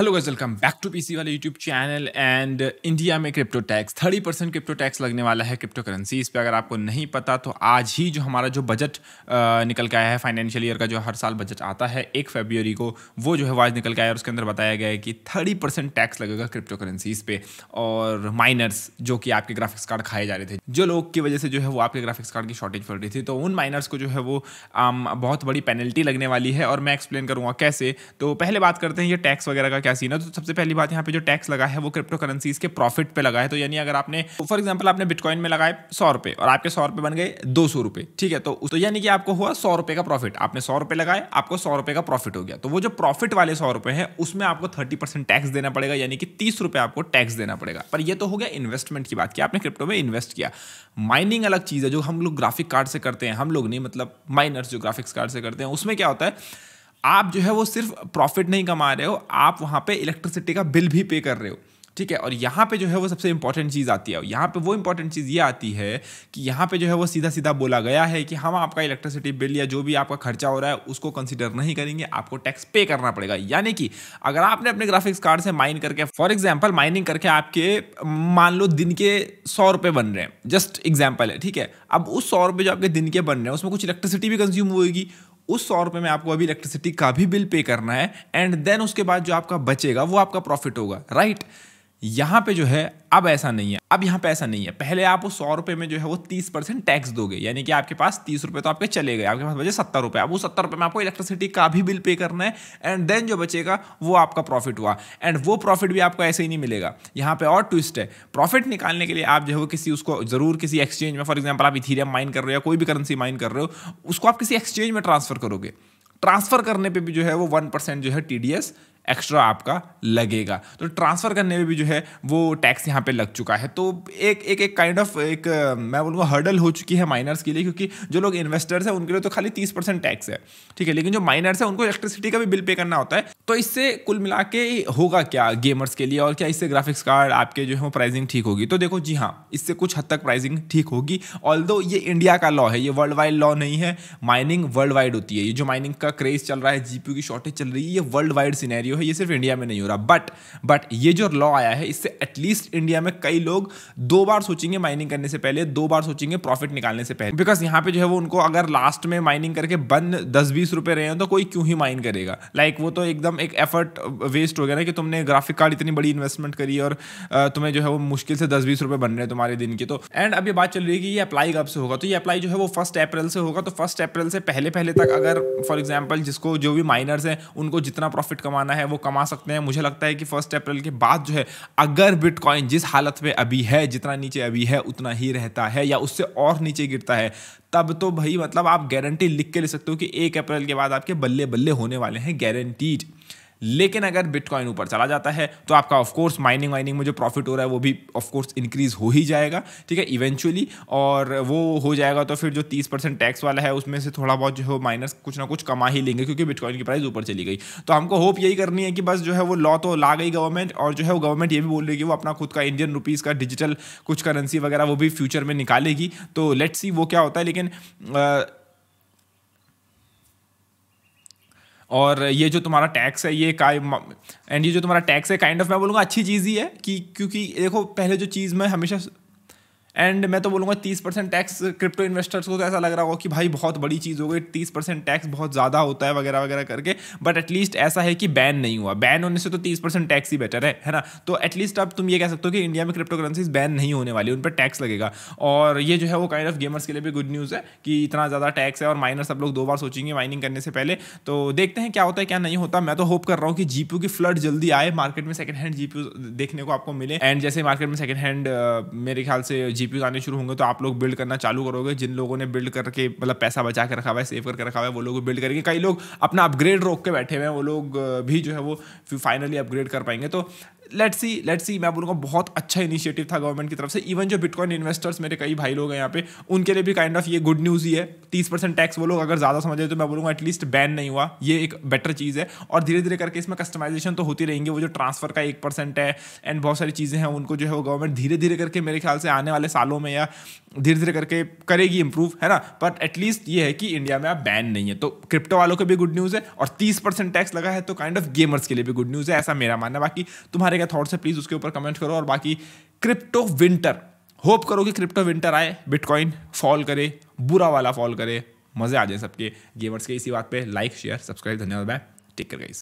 Hello guys welcome back to PC वाले YouTube channel and India में crypto tax thirty percent crypto tax लगने वाला है crypto currency इस पर अगर आपको नहीं पता तो आज ही जो हमारा जो बजट uh, निकल के आया है फाइनेंशियल ईयर का जो हर साल बजट आता है एक फेब्रवरी को वो जो है वो आज निकल के आया और उसके अंदर बताया गया है कि थर्टी परसेंट टैक्स लगेगा क्रिप्टो करेंसीज पे और माइनर्स जो कि आपके ग्राफिक्स कार्ड खाए जा रहे थे जो लोग की वजह से जो है वो आपके ग्राफिक्स कार्ड की शॉर्टेज पड़ रही थी तो उन माइनर्स को जो है वो um, बहुत बड़ी पेनल्टी लगने वाली है और मैं एक्सप्लेन करूँगा कैसे तो पहले बात करते हैं ये टैक्स वगैरह का क्या सीन है तो सबसे पहली बात यहाँ पे जो टैक्स लगा है वो क्रिप्टो करेंसीज के प्रॉफिट पे लगा है तो यानी अगर आपने फॉर एग्जाम्पल आपने बिटकॉइन में लगाए सौ रुपए और आपके सौ रुपए बन गए दो सौ रुपए ठीक है तो, तो यानी कि आपको हुआ सौ रुपए का प्रॉफिट आपने सौ रुपए लगाए आपको सौ रुपए का प्रॉफिट हो गया तो वो जो प्रॉफिट वाले सौ रुपए हैं उसमें आपको थर्टी परसेंट टैक्स देना पड़ेगा यानी कि तीस रुपये आपको टैक्स देना पड़ेगा पर यह तो हो गया इन्वेस्टमेंट की बात की आपने क्रिप्टो में इन्वेस्ट किया माइनिंग अलग चीज़ है जो हम लोग ग्राफिक कार्ड से करते हैं हम लोग नहीं मतलब माइनर्स जो ग्राफिक्स कार्ड से करते हैं उसमें क्या होता है आप जो है वो सिर्फ प्रॉफिट नहीं कमा रहे हो आप वहाँ पे इलेक्ट्रिसिटी का बिल भी पे कर रहे हो ठीक है और यहाँ पे जो है वो सबसे इंपॉर्टेंट चीज़ आती है यहाँ पे वो इंपॉर्टेंट चीज़ ये आती है कि यहाँ पे जो है वो सीधा सीधा बोला गया है कि हम आपका इलेक्ट्रिसिटी बिल या जो भी आपका खर्चा हो रहा है उसको कंसिडर नहीं करेंगे आपको टैक्स पे करना पड़ेगा यानी कि अगर आपने अपने ग्राफिक्स कार्ड से माइन करके फॉर एग्जाम्पल माइनिंग करके आपके मान लो दिन के सौ रुपये बन रहे हैं जस्ट एग्जाम्पल है ठीक है अब उस सौ रुपये जो आपके दिन के बन रहे हैं उसमें कुछ इलेक्ट्रिसिटी भी कंज्यूम होगी उस सौ रुपये में आपको अभी इलेक्ट्रिसिटी का भी बिल पे करना है एंड देन उसके बाद जो आपका बचेगा वो आपका प्रॉफिट होगा राइट right? यहाँ पे जो है अब ऐसा नहीं है अब यहाँ पे ऐसा नहीं है पहले आप उस सौ रुपये में जो है वो तीस परसेंट टैक्स दोगे यानी कि आपके पास तीस रुपये तो आपके चले गए आपके पास बचे सत्तर रुपये अब वो सत्तर रुपये में आपको इलेक्ट्रिसिटी का भी बिल पे करना है एंड देन जो बचेगा वो आपका प्रॉफिट हुआ एंड वो प्रॉफिट भी आपको ऐसे ही नहीं मिलेगा यहाँ पर और ट्विस्ट है प्रॉफिट निकालने के लिए आप जो है वो किसी उसको जरूर किसी एक्सचेंज में फॉर एग्जाम्पल आप इथीरियम माइन कर रहे हो या कोई भी करेंसी माइन कर रहे हो उसको आप किसी एक्सचेंज में ट्रांसफर करोगे ट्रांसफर करने पे भी जो है वो वन परसेंट जो है टी एक्स्ट्रा आपका लगेगा तो ट्रांसफ़र करने में भी जो है वो टैक्स यहाँ पे लग चुका है तो एक एक एक काइंड ऑफ एक मैं बोलूँगा हर्डल हो चुकी है माइनर्स के लिए क्योंकि जो लोग इन्वेस्टर्स हैं उनके लिए तो खाली तीस परसेंट टैक्स है ठीक है लेकिन जो माइनर्स है उनको इलेक्ट्रिसिटी का भी बिल पे करना होता है तो इससे कुल मिला के होगा क्या गेमर्स के लिए और क्या इससे ग्राफिक्स कार्ड आपके जो है वो प्राइसिंग ठीक होगी तो देखो जी हाँ इससे कुछ हद तक प्राइसिंग ठीक होगी ऑल ये इंडिया का लॉ है ये वर्ल्ड वाइड लॉ नहीं है माइनिंग वर्ल्ड वाइड होती है ये जो माइनिंग का क्रेज चल रहा है जीपीयू की शॉर्टेज चल रही है ये वर्ल्ड वाइड सीनेरियो है ये सिर्फ इंडिया में नहीं हो रहा बट बट ये जो लॉ आया है इससे एटलीस्ट इंडिया में कई लोग दो बार सोचेंगे माइनिंग करने से पहले दो बार सोचेंगे प्रॉफिट निकालने से पहले बिकॉज यहाँ पे जो है वो उनको अगर लास्ट में माइनिंग करके बंद दस बीस रुपए रहे हैं तो कोई क्यों ही माइन करेगा लाइक like, वो तो एकदम एक एफर्ट वेस्ट uh, हो गया ना कि तुमने ग्राफिक कार्ड इतनी बड़ी इन्वेस्टमेंट करी और uh, तुम्हें जो है वो मुश्किल से दस बीस रुपए बन रहे हैं तुम्हारे दिन के तो एंड अभी बात चल रही है कि ये अप्लाई कब से होगा तो ये अप्लाई जो है वो फर्स्ट अप्रैल से होगा तो फर्स्ट अप्रैल से पहले पहले तक अगर फॉर एग्जाम्पल जिसको जो भी माइनर्स हैं उनको जितना प्रॉफिट कमाना है वो कमा सकते हैं मुझे लगता है कि फर्स्ट अप्रैल के बाद जो है अगर बिटकॉइन जिस हालत में अभी है जितना नीचे अभी है उतना ही रहता है या उससे और नीचे गिरता है तब तो भाई मतलब आप गारंटी लिख के ले सकते हो कि एक अप्रैल के बाद आपके बल्ले बल्ले होने वाले हैं गारंटीड लेकिन अगर बिटकॉइन ऊपर चला जाता है तो आपका ऑफकोर्स माइनिंग वाइनिंग में जो प्रॉफिट हो रहा है वो भी ऑफकोर्स इंक्रीज हो ही जाएगा ठीक है इवेंचुअली और वो हो जाएगा तो फिर जो तीस परसेंट टैक्स वाला है उसमें से थोड़ा बहुत जो है माइनस कुछ ना कुछ कमा ही लेंगे क्योंकि बिटकॉइन की प्राइस ऊपर चली गई तो हमको होप यही करनी है कि बस जो है वो लॉ तो ला गई गवर्नमेंट और जो है वो गवर्नमेंट ये भी बोल रही है कि वो अपना खुद का इंडियन रुपीज़ का डिजिटल कुछ करेंसी वगैरह वो भी फ्यूचर में निकालेगी तो लेट्स सी वो क्या होता है लेकिन आ, और ये जो तुम्हारा टैक्स है ये का एंड ये जो तुम्हारा टैक्स है काइंड kind ऑफ of मैं बोलूँगा अच्छी चीज़ ही है कि क्योंकि देखो पहले जो चीज़ मैं हमेशा एंड मैं तो बोलूँगा तीस परसेंट टैक्स क्रिप्टो इन्वेस्टर्स को तो ऐसा लग रहा होगा कि भाई बहुत बड़ी चीज़ हो गई तीस परसेंट टैक्स बहुत ज़्यादा होता है वगैरह वगैरह करके बट एटलीस्ट ऐसा है कि बैन नहीं हुआ बैन होने से तो तीस परसेंट टैक्स ही बेटर है है ना तो एटलीस्ट अब तुम ये कह सकते हो कि इंडिया में क्रिप्टो करेंसीज बैन नहीं होने वाली उन पर टैक्स लगेगा और ये जो है वो काइंड ऑफ गेमर्स के लिए भी गुड न्यूज़ है कि इतना ज़्यादा टैक्स है और माइनर सब लोग दो बार सोचेंगे माइनिंग करने से पहले तो देखते हैं क्या होता है क्या नहीं होता मैं तो होप कर रहा हूँ कि जी की फ्लड जल्दी आए मार्केट में सेकेंड हैंड जी देखने को आपको मिले एंड जैसे मार्केट में सेकेंड हैंड मेरे ख्याल से जीपी आने शुरू होंगे तो आप लोग बिल्ड करना चालू करोगे जिन लोगों ने बिल्ड करके मतलब पैसा बचा के रखा हुआ है सेव करके रखा हुआ है वो लोग बिल्ड करेंगे कई लोग अपना अपग्रेड रोक के बैठे हुए हैं वो लोग भी जो है वो फाइनली अपग्रेड कर पाएंगे तो लेट्स सी लेट सी मैं बोलूँगा बहुत अच्छा इनिशिएटिव था गवर्नमेंट की तरफ से इवन जो बिटकॉइन इन्वेस्टर्स मेरे कई भाई लोग हैं यहाँ पे उनके लिए भी काइंड ऑफ ये गुड न्यूज़ ही है तीस परसेंट टैक्स वो लोग अगर ज़्यादा समझे तो मैं बोलूँगा एटलीस्ट बैन नहीं हुआ ये एक बेटर चीज़ है और धीरे धीरे करके इसमें कस्टमाइजेशन तो होती रहेंगी वो जो ट्रांसफर का एक परसेंट है एंड बहुत सारी चीज़ें हैं उनको जो है वो गवर्नमेंट धीरे धीरे करके मेरे ख्याल से आने वाले सालों में या धीरे धीरे करके करेगी इंप्रूव है ना बट एटलीस्ट ये है कि इंडिया में आप बैन नहीं है तो क्रिप्टो वालों के भी गुड न्यूज़ है और तीस परसेंट टैक्स लगा है तो काइंड ऑफ गेमर्स के लिए भी गुड न्यूज़ है ऐसा मेरा मानना बाकी तुम्हारे क्या थॉट्स है प्लीज़ उसके ऊपर कमेंट करो और बाकी क्रिप्टो विंटर होप करो कि क्रिप्टो विंटर आए बिटकॉइन फॉल करे बुरा वाला फॉल करे मज़े आ जाए सबके गेमर्स के इसी बात पे लाइक शेयर सब्सक्राइब धन्यवाद बाय टेक केयर गाइस